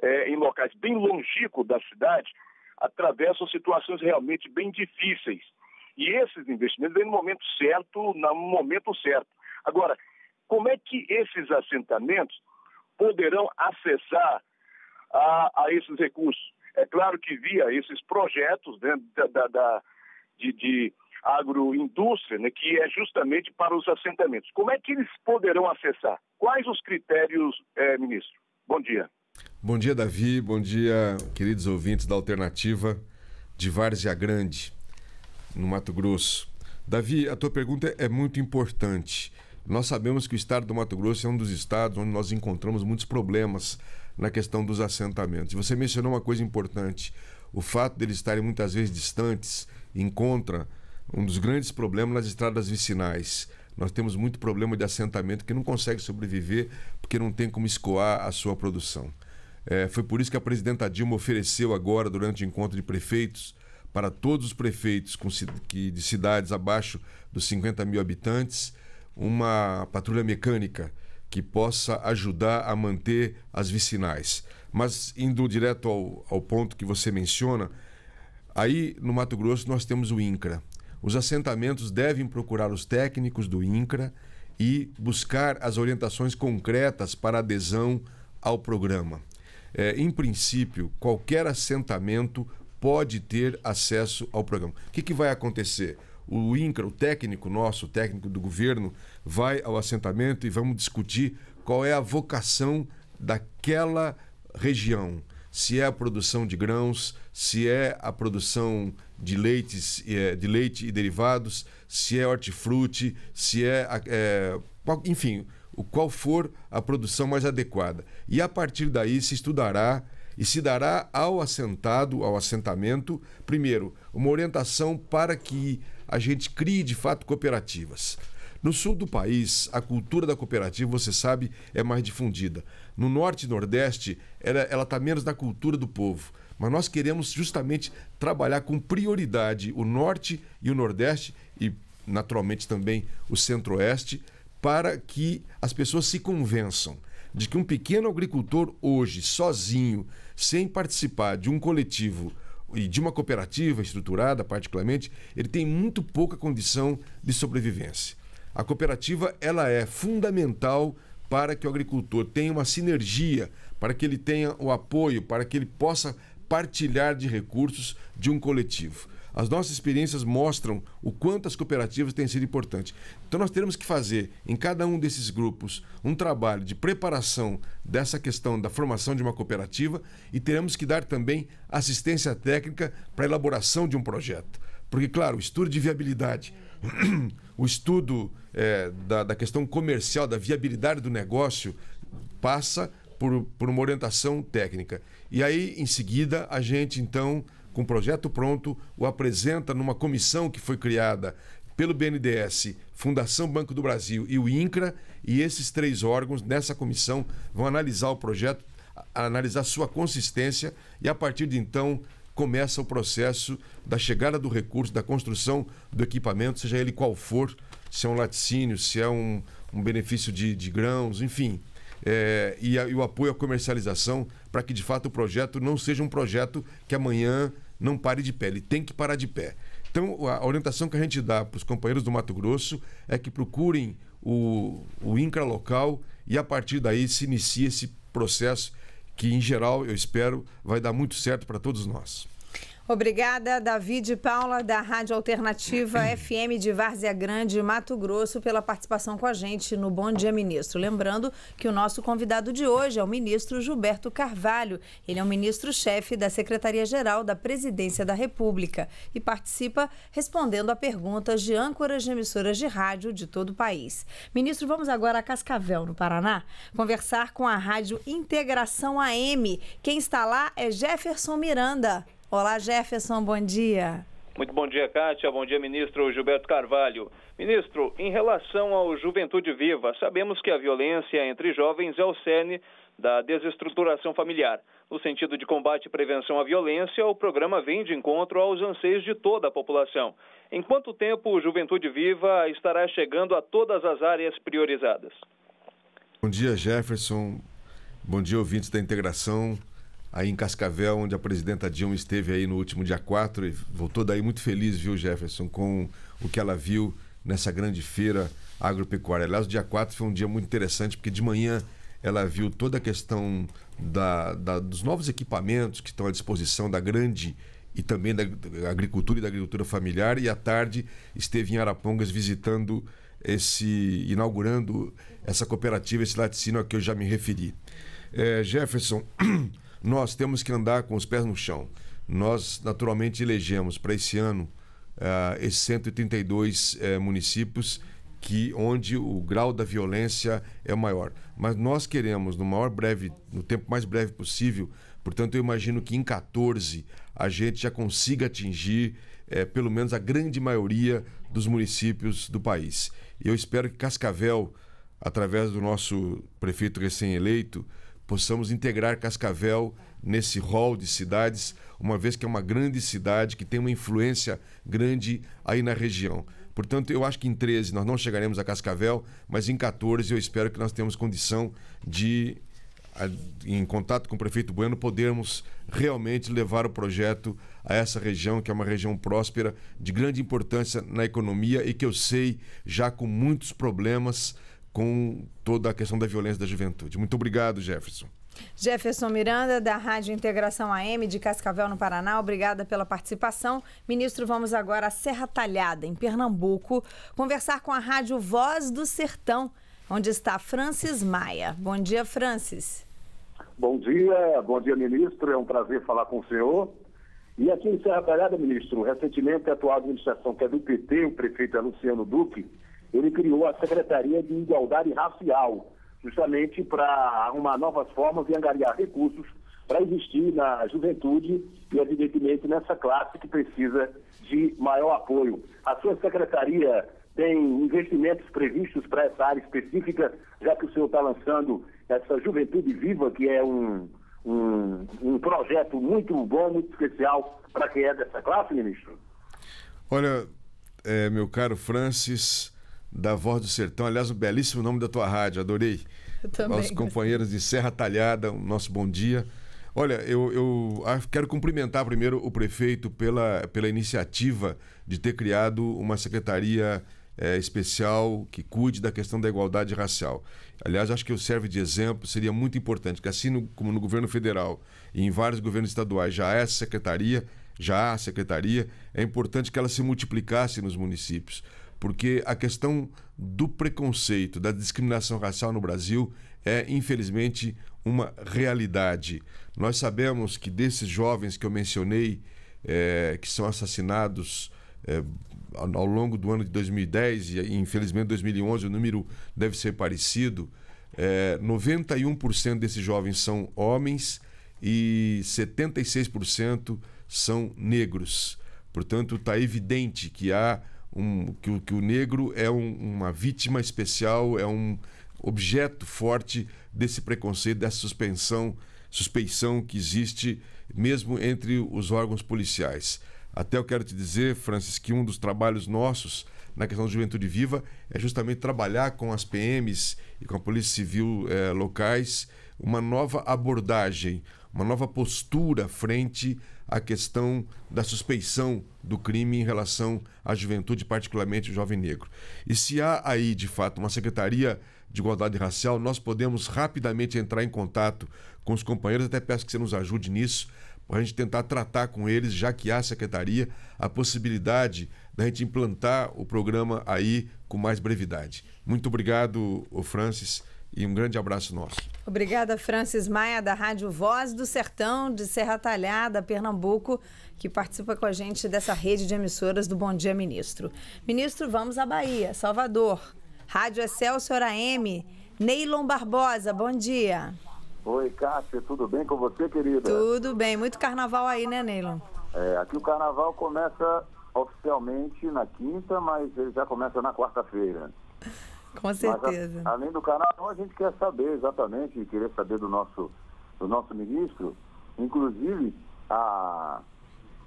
é, em locais bem longínquos da cidade, atravessam situações realmente bem difíceis. E esses investimentos vêm no momento certo, no momento certo. Agora, como é que esses assentamentos poderão acessar a, a esses recursos? É claro que via esses projetos dentro da, da, da de, de agroindústria, né, que é justamente para os assentamentos. Como é que eles poderão acessar? Quais os critérios, é, ministro? Bom dia. Bom dia, Davi. Bom dia, queridos ouvintes da Alternativa de Várzea Grande, no Mato Grosso. Davi, a tua pergunta é muito importante. Nós sabemos que o estado do Mato Grosso é um dos estados onde nós encontramos muitos problemas na questão dos assentamentos. Você mencionou uma coisa importante: o fato deles estarem muitas vezes distantes encontra um dos grandes problemas nas estradas vicinais. Nós temos muito problema de assentamento que não consegue sobreviver porque não tem como escoar a sua produção. É, foi por isso que a presidenta Dilma ofereceu agora, durante o encontro de prefeitos, para todos os prefeitos com, que, de cidades abaixo dos 50 mil habitantes, uma patrulha mecânica que possa ajudar a manter as vicinais. Mas indo direto ao, ao ponto que você menciona, aí no Mato Grosso nós temos o INCRA. Os assentamentos devem procurar os técnicos do INCRA e buscar as orientações concretas para adesão ao programa. É, em princípio, qualquer assentamento pode ter acesso ao programa. O que, que vai acontecer? o INCRA, o técnico nosso, o técnico do governo, vai ao assentamento e vamos discutir qual é a vocação daquela região. Se é a produção de grãos, se é a produção de, leites, eh, de leite e derivados, se é hortifruti, se é, é enfim, o qual for a produção mais adequada. E a partir daí se estudará e se dará ao assentado, ao assentamento, primeiro, uma orientação para que a gente crie de fato cooperativas. No sul do país, a cultura da cooperativa, você sabe, é mais difundida. No norte e nordeste, ela está menos na cultura do povo. Mas nós queremos justamente trabalhar com prioridade o norte e o nordeste, e naturalmente também o centro-oeste, para que as pessoas se convençam de que um pequeno agricultor hoje, sozinho, sem participar de um coletivo e de uma cooperativa estruturada, particularmente, ele tem muito pouca condição de sobrevivência. A cooperativa ela é fundamental para que o agricultor tenha uma sinergia, para que ele tenha o apoio, para que ele possa partilhar de recursos de um coletivo. As nossas experiências mostram o quanto as cooperativas têm sido importantes. Então nós teremos que fazer em cada um desses grupos um trabalho de preparação dessa questão da formação de uma cooperativa e teremos que dar também assistência técnica para a elaboração de um projeto. Porque, claro, o estudo de viabilidade, o estudo é, da, da questão comercial, da viabilidade do negócio, passa por, por, uma orientação técnica. E aí, em seguida, a gente então com o projeto pronto, o apresenta numa comissão que foi criada pelo BNDES, Fundação Banco do Brasil e o INCRA, e esses três órgãos, nessa comissão, vão analisar o projeto, analisar sua consistência e, a partir de então, começa o processo da chegada do recurso, da construção do equipamento, seja ele qual for, se é um laticínio, se é um, um benefício de, de grãos, enfim. É, e, a, e o apoio à comercialização para que de fato o projeto não seja um projeto que amanhã não pare de pé, ele tem que parar de pé. Então, a orientação que a gente dá para os companheiros do Mato Grosso é que procurem o, o INCRA local e a partir daí se inicia esse processo que, em geral, eu espero, vai dar muito certo para todos nós. Obrigada, David e Paula, da Rádio Alternativa FM de Várzea Grande, Mato Grosso, pela participação com a gente no Bom Dia Ministro. Lembrando que o nosso convidado de hoje é o ministro Gilberto Carvalho. Ele é o ministro-chefe da Secretaria-Geral da Presidência da República e participa respondendo a perguntas de âncoras de emissoras de rádio de todo o país. Ministro, vamos agora a Cascavel, no Paraná, conversar com a Rádio Integração AM. Quem está lá é Jefferson Miranda. Olá, Jefferson, bom dia. Muito bom dia, Kátia. Bom dia, ministro Gilberto Carvalho. Ministro, em relação ao Juventude Viva, sabemos que a violência entre jovens é o cerne da desestruturação familiar. No sentido de combate e prevenção à violência, o programa vem de encontro aos anseios de toda a população. Em quanto tempo o Juventude Viva estará chegando a todas as áreas priorizadas? Bom dia, Jefferson. Bom dia, ouvintes da integração aí em Cascavel, onde a presidenta Dilma esteve aí no último dia 4 e voltou daí muito feliz, viu, Jefferson, com o que ela viu nessa grande feira agropecuária. Aliás, o dia 4 foi um dia muito interessante, porque de manhã ela viu toda a questão da, da, dos novos equipamentos que estão à disposição da grande e também da agricultura e da agricultura familiar, e à tarde esteve em Arapongas visitando esse. inaugurando essa cooperativa, esse laticínio a que eu já me referi. É, Jefferson, nós temos que andar com os pés no chão. Nós, naturalmente, elegemos para esse ano uh, esses 132 uh, eh, municípios que onde o grau da violência é maior. Mas nós queremos, no maior breve, no tempo mais breve possível, portanto, eu imagino que em 14 a gente já consiga atingir eh, pelo menos a grande maioria dos municípios do país. Eu espero que Cascavel, através do nosso prefeito recém-eleito, possamos integrar Cascavel nesse rol de cidades, uma vez que é uma grande cidade que tem uma influência grande aí na região. Portanto, eu acho que em 13 nós não chegaremos a Cascavel, mas em 14 eu espero que nós tenhamos condição de, em contato com o prefeito Bueno, podermos realmente levar o projeto a essa região, que é uma região próspera, de grande importância na economia e que eu sei já com muitos problemas com toda a questão da violência da juventude. Muito obrigado, Jefferson. Jefferson Miranda, da Rádio Integração AM de Cascavel, no Paraná, obrigada pela participação. Ministro, vamos agora à Serra Talhada, em Pernambuco, conversar com a Rádio Voz do Sertão, onde está Francis Maia. Bom dia, Francis. Bom dia, bom dia, ministro. É um prazer falar com o senhor. E aqui em Serra Talhada, ministro, recentemente a atual administração, que é do PT, o prefeito é Luciano Duque, ele criou a Secretaria de Igualdade Racial, justamente para arrumar novas formas e angariar recursos para investir na juventude e, evidentemente, nessa classe que precisa de maior apoio. A sua secretaria tem investimentos previstos para essa área específica, já que o senhor está lançando essa Juventude Viva, que é um, um, um projeto muito bom, muito especial para quem é dessa classe, ministro? Olha, é, meu caro Francis, da Voz do Sertão. Aliás, um belíssimo nome da tua rádio, adorei. Eu também. Aos companheiros de Serra Talhada, um nosso bom dia. Olha, eu, eu ah, quero cumprimentar primeiro o prefeito pela, pela iniciativa de ter criado uma secretaria é, especial que cuide da questão da igualdade racial. Aliás, acho que eu serve de exemplo, seria muito importante que, assim no, como no governo federal e em vários governos estaduais já há essa secretaria, já há a secretaria, é importante que ela se multiplicasse nos municípios porque a questão do preconceito, da discriminação racial no Brasil é, infelizmente, uma realidade. Nós sabemos que desses jovens que eu mencionei, é, que são assassinados é, ao longo do ano de 2010 e, infelizmente, 2011, o número deve ser parecido. É, 91% desses jovens são homens e 76% são negros. Portanto, está evidente que há um, que, o, que o negro é um, uma vítima especial, é um objeto forte desse preconceito, dessa suspensão, suspeição que existe mesmo entre os órgãos policiais. Até eu quero te dizer, Francis, que um dos trabalhos nossos na questão da Juventude Viva é justamente trabalhar com as PMs e com a Polícia Civil eh, locais uma nova abordagem, uma nova postura frente a questão da suspeição do crime em relação à juventude, particularmente o jovem negro. E se há aí, de fato, uma secretaria de igualdade racial, nós podemos rapidamente entrar em contato com os companheiros, até peço que você nos ajude nisso, para a gente tentar tratar com eles, já que há secretaria, a possibilidade da gente implantar o programa aí com mais brevidade. Muito obrigado, Francis e um grande abraço nosso. Obrigada, Francis Maia, da Rádio Voz do Sertão, de Serra Talhada, Pernambuco, que participa com a gente dessa rede de emissoras do Bom Dia Ministro. Ministro, vamos à Bahia, Salvador. Rádio Excelsior é AM, Neilon Barbosa, bom dia. Oi, Cássio, tudo bem com você, querida? Tudo bem, muito carnaval aí, né, Neilon? É, aqui o carnaval começa oficialmente na quinta, mas ele já começa na quarta-feira. Com certeza. Mas, além do canal a gente quer saber exatamente, querer saber do nosso, do nosso ministro, inclusive a,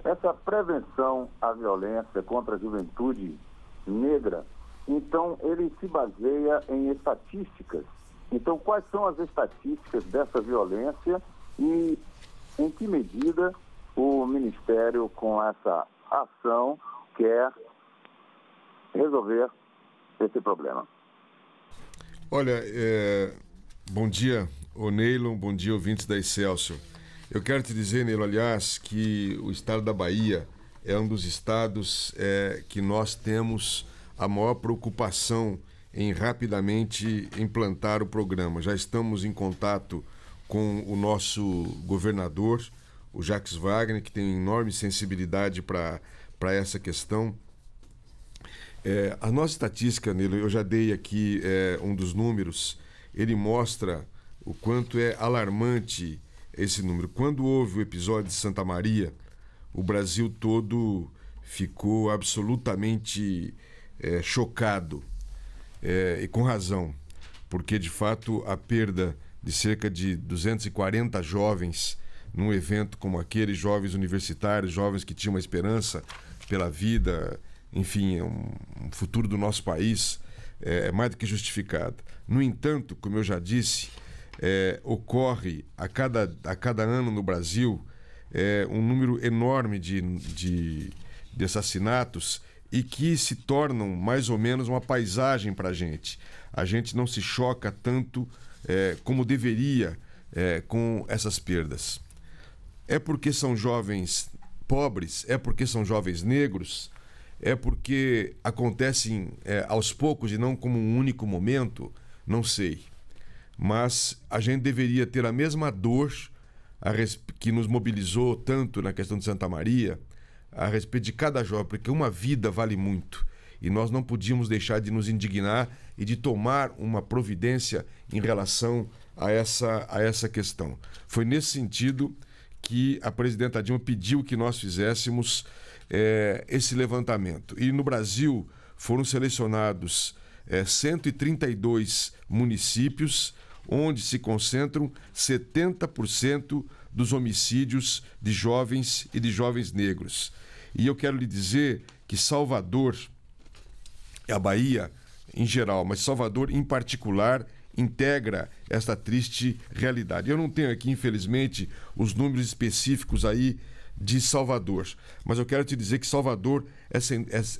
essa prevenção à violência contra a juventude negra. Então, ele se baseia em estatísticas. Então, quais são as estatísticas dessa violência e em que medida o Ministério, com essa ação, quer resolver esse problema? Olha, é... bom dia, o Neilon, bom dia, ouvintes da Excelsior. Eu quero te dizer, Neilon, aliás, que o estado da Bahia é um dos estados é, que nós temos a maior preocupação em rapidamente implantar o programa. Já estamos em contato com o nosso governador, o Jacques Wagner, que tem enorme sensibilidade para essa questão. É, a nossa estatística, Nilo, eu já dei aqui é, um dos números, ele mostra o quanto é alarmante esse número. Quando houve o episódio de Santa Maria, o Brasil todo ficou absolutamente é, chocado, é, e com razão, porque de fato a perda de cerca de 240 jovens num evento como aquele, jovens universitários, jovens que tinham uma esperança pela vida, enfim, é um futuro do nosso país é, é mais do que justificado No entanto, como eu já disse, é, ocorre a cada, a cada ano no Brasil é, um número enorme de, de, de assassinatos e que se tornam mais ou menos uma paisagem para a gente. A gente não se choca tanto é, como deveria é, com essas perdas. É porque são jovens pobres, é porque são jovens negros, é porque acontecem é, aos poucos e não como um único momento, não sei. Mas a gente deveria ter a mesma dor a que nos mobilizou tanto na questão de Santa Maria, a respeito de cada jovem, porque uma vida vale muito. E nós não podíamos deixar de nos indignar e de tomar uma providência em relação a essa, a essa questão. Foi nesse sentido que a presidenta Dilma pediu que nós fizéssemos é, esse levantamento. E no Brasil foram selecionados é, 132 municípios, onde se concentram 70% dos homicídios de jovens e de jovens negros. E eu quero lhe dizer que Salvador, a Bahia em geral, mas Salvador em particular, integra esta triste realidade. Eu não tenho aqui, infelizmente, os números específicos aí de Salvador. Mas eu quero te dizer que Salvador é,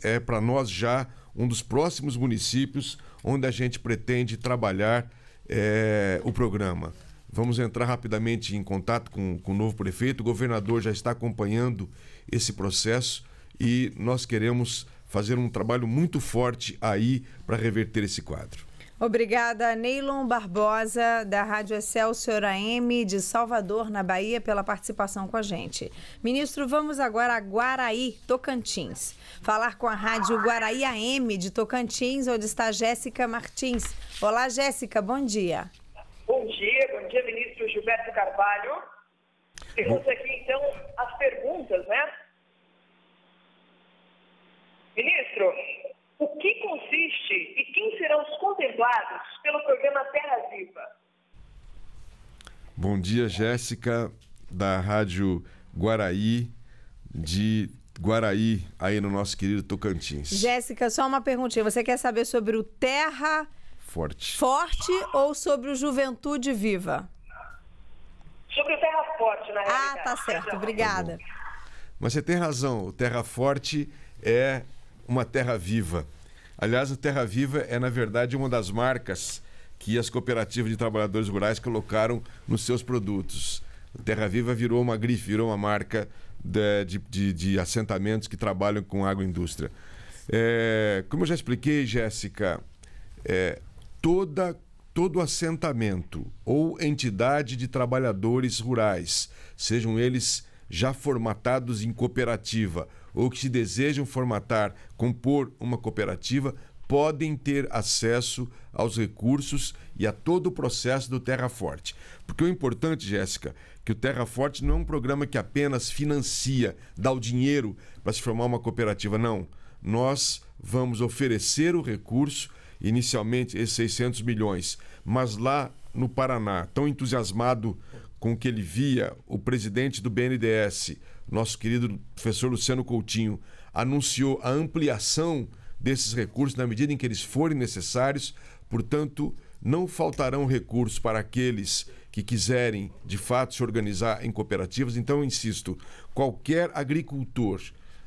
é, é para nós já um dos próximos municípios onde a gente pretende trabalhar é, o programa. Vamos entrar rapidamente em contato com, com o novo prefeito. O governador já está acompanhando esse processo e nós queremos fazer um trabalho muito forte aí para reverter esse quadro. Obrigada, Neilon Barbosa, da Rádio Excelsior AM de Salvador, na Bahia, pela participação com a gente. Ministro, vamos agora a Guaraí, Tocantins. Falar com a Rádio Guaraí AM de Tocantins, onde está Jéssica Martins. Olá, Jéssica, bom dia. Bom dia, bom dia, ministro Gilberto Carvalho. Temos aqui, então, as perguntas, né? Ministro, o que consiste e quem serão os contemplados pelo programa Terra Viva. Bom dia, Jéssica, da Rádio Guaraí, de Guaraí, aí no nosso querido Tocantins. Jéssica, só uma perguntinha. Você quer saber sobre o Terra Forte, Forte ou sobre o Juventude Viva? Sobre o Terra Forte, na ah, realidade. Ah, tá certo. Obrigada. Tá Mas você tem razão. O Terra Forte é uma terra viva. Aliás, a Terra Viva é, na verdade, uma das marcas que as cooperativas de trabalhadores rurais colocaram nos seus produtos. A Terra Viva virou uma grife, virou uma marca de, de, de assentamentos que trabalham com agroindústria. É, como eu já expliquei, Jéssica, é, toda, todo assentamento ou entidade de trabalhadores rurais, sejam eles já formatados em cooperativa ou que desejam formatar, compor uma cooperativa podem ter acesso aos recursos e a todo o processo do Terra Forte. Porque o importante, Jéssica, que o Terra Forte não é um programa que apenas financia, dá o dinheiro para se formar uma cooperativa, não. Nós vamos oferecer o recurso, inicialmente esses 600 milhões, mas lá no Paraná, tão entusiasmado com que ele via o presidente do BNDES, nosso querido professor Luciano Coutinho, anunciou a ampliação desses recursos na medida em que eles forem necessários. Portanto, não faltarão recursos para aqueles que quiserem, de fato, se organizar em cooperativas. Então, insisto, qualquer agricultor,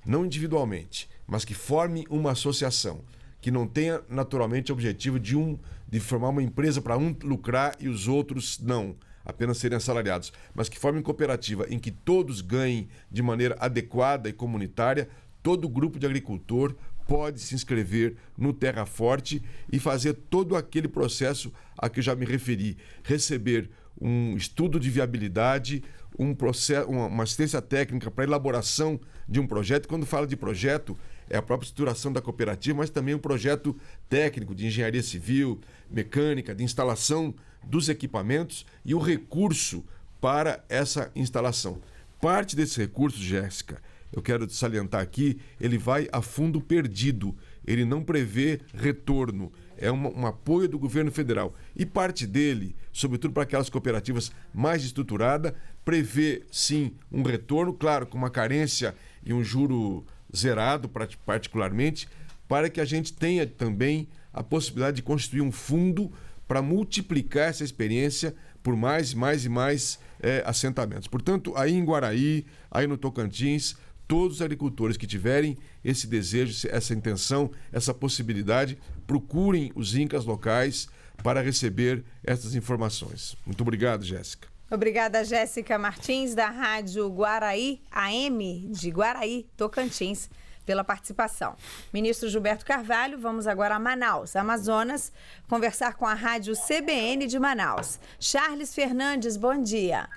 não individualmente, mas que forme uma associação que não tenha naturalmente o objetivo de um de formar uma empresa para um lucrar e os outros não apenas serem assalariados, mas que formem cooperativa em que todos ganhem de maneira adequada e comunitária, todo grupo de agricultor pode se inscrever no Terra Forte e fazer todo aquele processo a que já me referi, receber um estudo de viabilidade, um processo, uma assistência técnica para elaboração de um projeto. Quando fala de projeto, é a própria estruturação da cooperativa, mas também um projeto técnico de engenharia civil, mecânica, de instalação dos equipamentos e o recurso para essa instalação. Parte desse recurso, Jéssica, eu quero salientar aqui, ele vai a fundo perdido, ele não prevê retorno, é um, um apoio do governo federal. E parte dele, sobretudo para aquelas cooperativas mais estruturadas, prevê sim um retorno, claro, com uma carência e um juro zerado, particularmente, para que a gente tenha também a possibilidade de constituir um fundo para multiplicar essa experiência por mais, mais e mais é, assentamentos. Portanto, aí em Guaraí, aí no Tocantins, todos os agricultores que tiverem esse desejo, essa intenção, essa possibilidade, procurem os INCAS locais para receber essas informações. Muito obrigado, Jéssica. Obrigada, Jéssica Martins, da Rádio Guaraí, AM de Guaraí, Tocantins pela participação. Ministro Gilberto Carvalho, vamos agora a Manaus, Amazonas, conversar com a Rádio CBN de Manaus. Charles Fernandes, bom dia.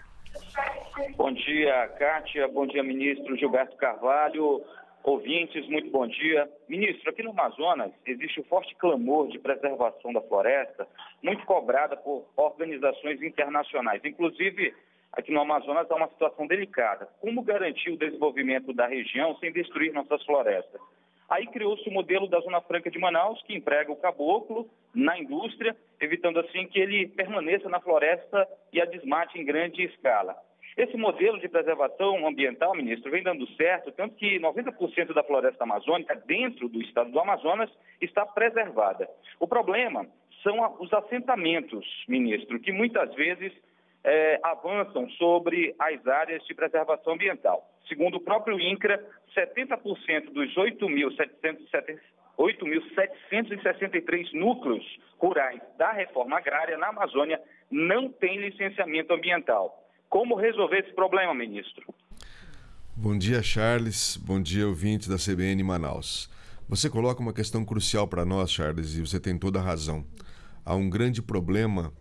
Bom dia, Kátia. Bom dia, ministro Gilberto Carvalho. Ouvintes, muito bom dia. Ministro, aqui no Amazonas existe um forte clamor de preservação da floresta, muito cobrada por organizações internacionais. Inclusive, aqui no Amazonas há é uma situação delicada. Como garantir o desenvolvimento da região sem destruir nossas florestas? Aí criou-se o modelo da Zona Franca de Manaus, que emprega o caboclo na indústria, evitando assim que ele permaneça na floresta e a desmate em grande escala. Esse modelo de preservação ambiental, ministro, vem dando certo, tanto que 90% da floresta amazônica dentro do estado do Amazonas está preservada. O problema são os assentamentos, ministro, que muitas vezes é, avançam sobre as áreas de preservação ambiental. Segundo o próprio INCRA, 70% dos 8.763 núcleos rurais da reforma agrária na Amazônia não têm licenciamento ambiental. Como resolver esse problema, ministro? Bom dia, Charles. Bom dia, ouvinte da CBN Manaus. Você coloca uma questão crucial para nós, Charles, e você tem toda a razão. Há um grande problema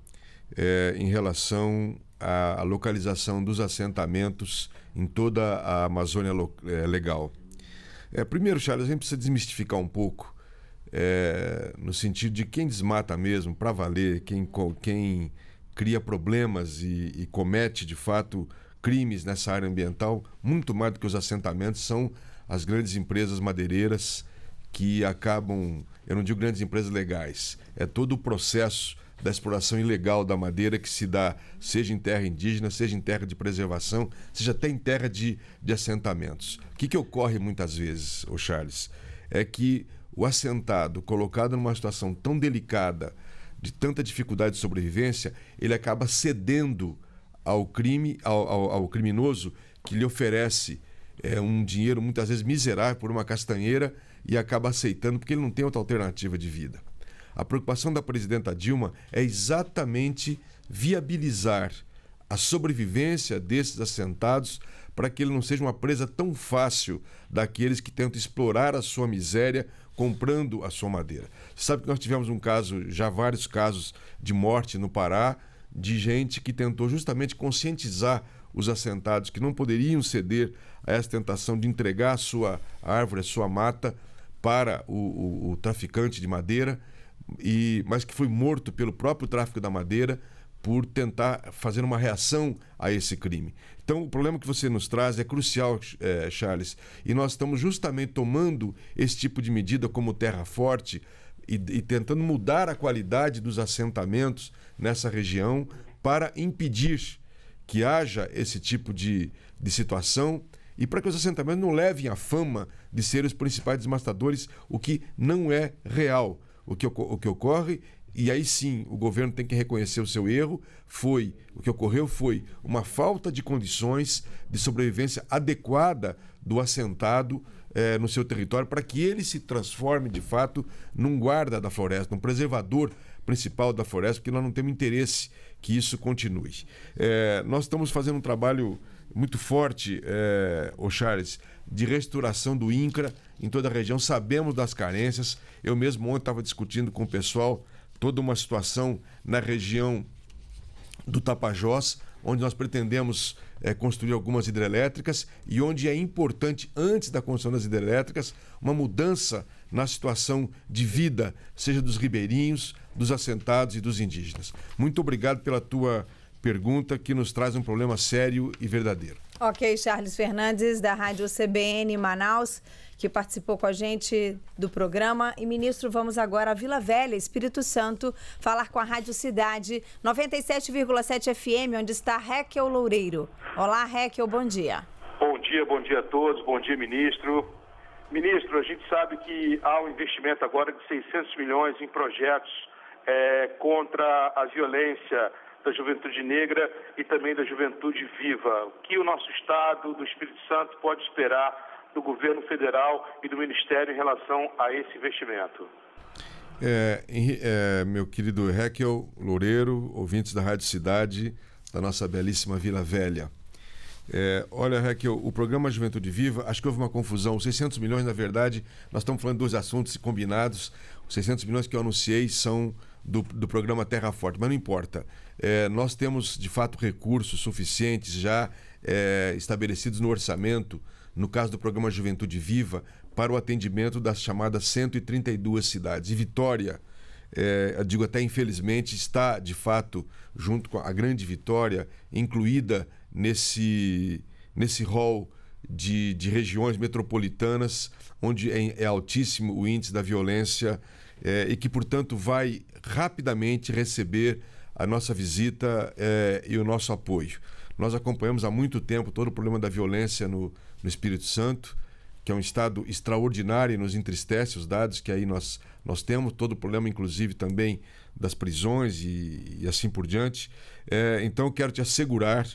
é, em relação à, localização dos assentamentos em toda a Amazônia é, legal. É, primeiro, Charles, a gente precisa desmistificar um pouco é, no sentido de quem desmata mesmo para valer, quem, quem cria problemas e, e, comete de fato crimes nessa área ambiental, muito mais do que os assentamentos, são as grandes empresas madeireiras que acabam, eu não digo grandes empresas legais, é todo o processo da exploração ilegal da madeira que se dá, seja em terra indígena, seja em terra de preservação, seja até em terra de, de assentamentos. O que, que ocorre muitas vezes, o Charles, é que o assentado, colocado numa situação tão delicada, de tanta dificuldade de sobrevivência, ele acaba cedendo ao crime, ao, ao, ao criminoso que lhe oferece é, um dinheiro muitas vezes miserável por uma castanheira e acaba aceitando porque ele não tem outra alternativa de vida. A preocupação da presidenta Dilma é exatamente viabilizar a sobrevivência desses assentados para que ele não seja uma presa tão fácil daqueles que tentam explorar a sua miséria comprando a sua madeira. Você sabe que nós tivemos um caso, já vários casos de morte no Pará, de gente que tentou justamente conscientizar os assentados que não poderiam ceder a essa tentação de entregar a sua árvore, a sua mata para o, o, o traficante de madeira e, mas que foi morto pelo próprio tráfico da madeira por tentar fazer uma reação a esse crime. Então, o problema que você nos traz é crucial, é, Charles, e nós estamos justamente tomando esse tipo de medida como terra forte e, e tentando mudar a qualidade dos assentamentos nessa região para impedir que haja esse tipo de, de situação e para que os assentamentos não levem a fama de ser os principais desmastadores, o que não é real o que, o que ocorre, e aí sim o governo tem que reconhecer o seu erro, foi, o que ocorreu foi uma falta de condições de sobrevivência adequada do assentado eh, no seu território para que ele se transforme de fato num guarda da floresta, num preservador principal da floresta, porque nós não temos interesse que isso continue. Eh, nós estamos fazendo um trabalho muito forte, é, Charles, de restauração do INCRA em toda a região. Sabemos das carências. Eu mesmo ontem estava discutindo com o pessoal toda uma situação na região do Tapajós, onde nós pretendemos é, construir algumas hidrelétricas e onde é importante, antes da construção das hidrelétricas, uma mudança na situação de vida, seja dos ribeirinhos, dos assentados e dos indígenas. Muito obrigado pela tua pergunta, que nos traz um problema sério e verdadeiro. Ok, Charles Fernandes, da Rádio CBN Manaus, que participou com a gente do programa. E, ministro, vamos agora à Vila Velha, Espírito Santo, falar com a Rádio Cidade 97,7 FM, onde está Raquel Loureiro. Olá, Raquel, bom dia. Bom dia, bom dia a todos, bom dia, ministro. Ministro, a gente sabe que há um investimento agora de 600 milhões em projetos é, contra a violência da juventude negra e também da juventude viva. O que o nosso Estado, do Espírito Santo, pode esperar do governo federal e do Ministério em relação a esse investimento? É, é, meu querido Heckel Loureiro, ouvintes da Rádio Cidade, da nossa belíssima Vila Velha. É, olha, Raquel, o programa Juventude Viva, acho que houve uma confusão. Os 600 milhões, na verdade, nós estamos falando de dois assuntos combinados. Os 600 milhões que eu anunciei são do, do programa Terra Forte, mas não importa. É, nós temos, de fato, recursos suficientes já é, estabelecidos no orçamento, no caso do programa Juventude Viva, para o atendimento das chamadas 132 cidades. E Vitória, é, digo até infelizmente, está, de fato, junto com a Grande Vitória, incluída nesse, nesse rol de, de regiões metropolitanas onde é, é, altíssimo o índice da violência é, e que, portanto, vai rapidamente receber a nossa visita é, e o nosso apoio. Nós acompanhamos há muito tempo todo o problema da violência no, no Espírito Santo, que é um estado extraordinário e nos entristece os dados que aí nós, nós temos, todo o problema, inclusive, também das prisões e, e assim por diante. É, então, quero te assegurar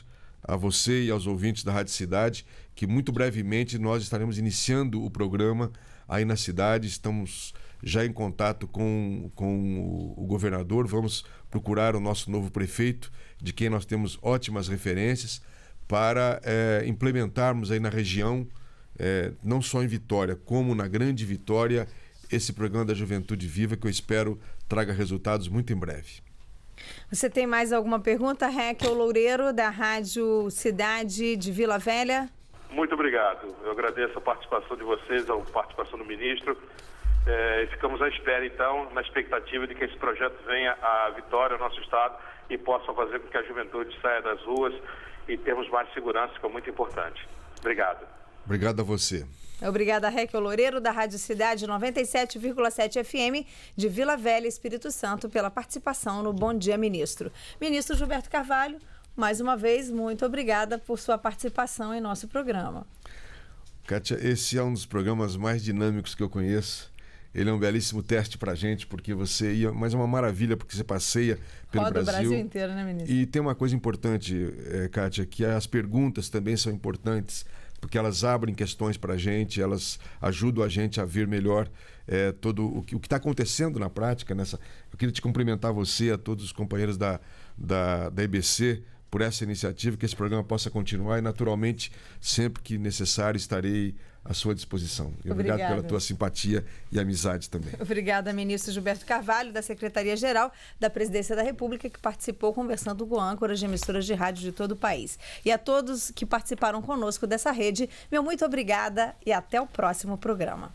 a você e aos ouvintes da Rádio Cidade que muito brevemente nós estaremos iniciando o programa aí na cidade. Estamos já em contato com, com o governador, vamos procurar o nosso novo prefeito, de quem nós temos ótimas referências, para é, implementarmos aí na região, é, não só em Vitória, como na Grande Vitória, esse programa da Juventude Viva que eu espero traga resultados muito em breve. Você tem mais alguma pergunta, Raquel Loureiro, da Rádio Cidade de Vila Velha? Muito obrigado. Eu agradeço a participação de vocês, a participação do ministro. É, ficamos à espera, então, na expectativa de que esse projeto venha à vitória ao nosso Estado e possa fazer com que a juventude saia das ruas e termos mais segurança, que é muito importante. Obrigado. Obrigado a você. Obrigada, Reque Loureiro, da Rádio Cidade 97,7 FM, de Vila Velha, Espírito Santo, pela participação no Bom Dia Ministro. Ministro Gilberto Carvalho, mais uma vez, muito obrigada por sua participação em nosso programa. Kátia, esse é um dos programas mais dinâmicos que eu conheço. Ele é um belíssimo teste para a gente, porque você ia. Mas é uma maravilha, porque você passeia pelo Roda Brasil. o Brasil inteiro, né, ministro? E tem uma coisa importante, eh, Kátia, que as perguntas também são importantes porque elas abrem questões para a gente, elas ajudam a gente a ver melhor é, todo o que está acontecendo na prática. Nessa... Eu queria te cumprimentar você, a todos os companheiros da, da, da EBC, por essa iniciativa, que esse programa possa continuar e, naturalmente, sempre que necessário, estarei à sua disposição. obrigado Obrigada. pela tua simpatia e amizade também. Obrigada, ministro Gilberto Carvalho, da Secretaria-Geral da Presidência da República, que participou conversando com âncoras de emissoras de rádio de todo o país. E a todos que participaram conosco dessa rede, meu muito obrigada e até o próximo programa.